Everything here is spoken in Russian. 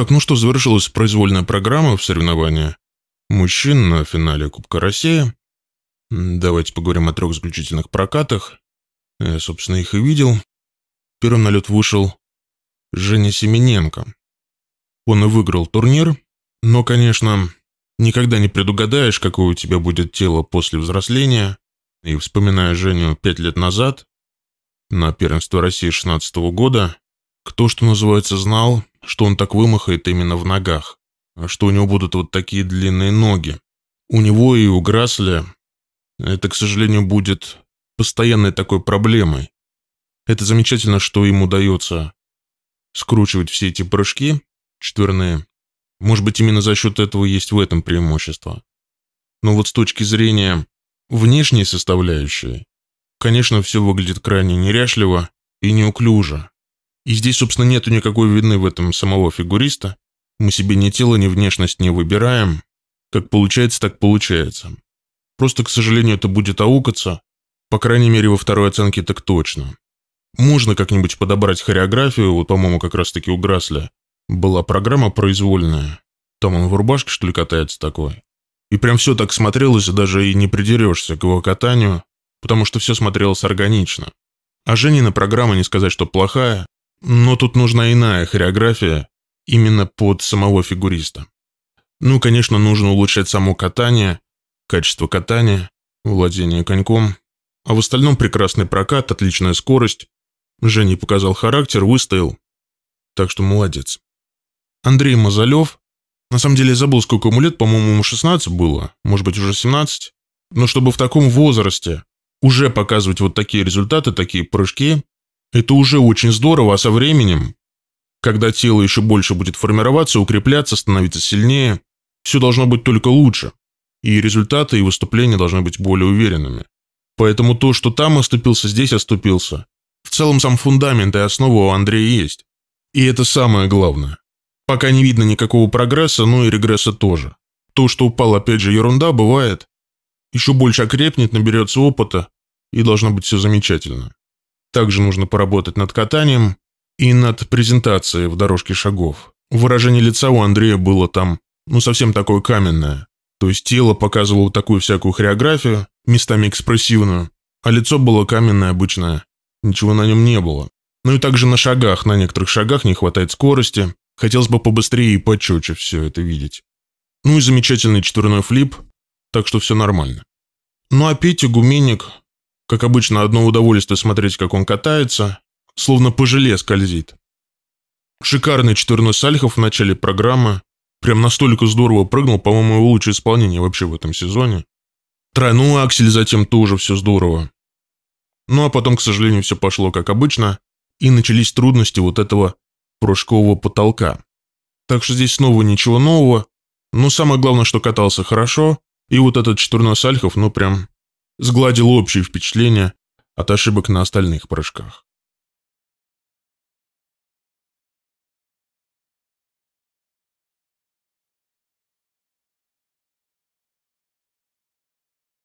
Так, ну что, завершилась произвольная программа в соревновании мужчин на финале Кубка России. Давайте поговорим о трех заключительных прокатах. Я, э, собственно, их и видел. Первым на лед вышел Женя Семененко. Он и выиграл турнир, но, конечно, никогда не предугадаешь, какое у тебя будет тело после взросления. И вспоминая Женю пять лет назад, на первенство России 16 года, кто, что называется, знал, что он так вымахает именно в ногах, а что у него будут вот такие длинные ноги. У него и у Грасля это, к сожалению, будет постоянной такой проблемой. Это замечательно, что им удается скручивать все эти прыжки четверные. Может быть, именно за счет этого есть в этом преимущество. Но вот с точки зрения внешней составляющей, конечно, все выглядит крайне неряшливо и неуклюже. И здесь, собственно, нету никакой вины в этом самого фигуриста. Мы себе ни тело, ни внешность не выбираем. Как получается, так получается. Просто, к сожалению, это будет аукаться. По крайней мере, во второй оценке так точно. Можно как-нибудь подобрать хореографию, вот, по-моему, как раз-таки у Грасля. Была программа произвольная. Там он в рубашке, что ли, катается такой. И прям все так смотрелось, даже и не придерешься к его катанию, потому что все смотрелось органично. А Жене на программа, не сказать, что плохая, но тут нужна иная хореография, именно под самого фигуриста. Ну, конечно, нужно улучшать само катание, качество катания, владение коньком. А в остальном прекрасный прокат, отличная скорость. Женя показал характер, выстоял. Так что молодец. Андрей Мазалев. На самом деле забыл, сколько ему лет, по-моему, ему 16 было, может быть, уже 17. Но чтобы в таком возрасте уже показывать вот такие результаты, такие прыжки, это уже очень здорово, а со временем, когда тело еще больше будет формироваться, укрепляться, становиться сильнее, все должно быть только лучше, и результаты и выступления должны быть более уверенными. Поэтому то, что там оступился, здесь оступился. В целом сам фундамент и основа у Андрея есть. И это самое главное. Пока не видно никакого прогресса, но и регресса тоже. То, что упал, опять же, ерунда, бывает. Еще больше окрепнет, наберется опыта, и должно быть все замечательно. Также нужно поработать над катанием и над презентацией в дорожке шагов. Выражение лица у Андрея было там, ну, совсем такое каменное. То есть тело показывало такую всякую хореографию, местами экспрессивную, а лицо было каменное обычное. Ничего на нем не было. Ну и также на шагах, на некоторых шагах не хватает скорости. Хотелось бы побыстрее и почетче все это видеть. Ну и замечательный четверной флип, так что все нормально. Ну а Петя Гуменник как обычно, одно удовольствие смотреть, как он катается, словно по желе скользит. Шикарный четверной сальхов в начале программы. Прям настолько здорово прыгнул, по-моему, его лучшее исполнение вообще в этом сезоне. Тройной ну, аксель затем тоже все здорово. Ну а потом, к сожалению, все пошло как обычно, и начались трудности вот этого прыжкового потолка. Так что здесь снова ничего нового, но самое главное, что катался хорошо, и вот этот четверной сальхов, ну прям сгладил общее впечатление от ошибок на остальных прыжках.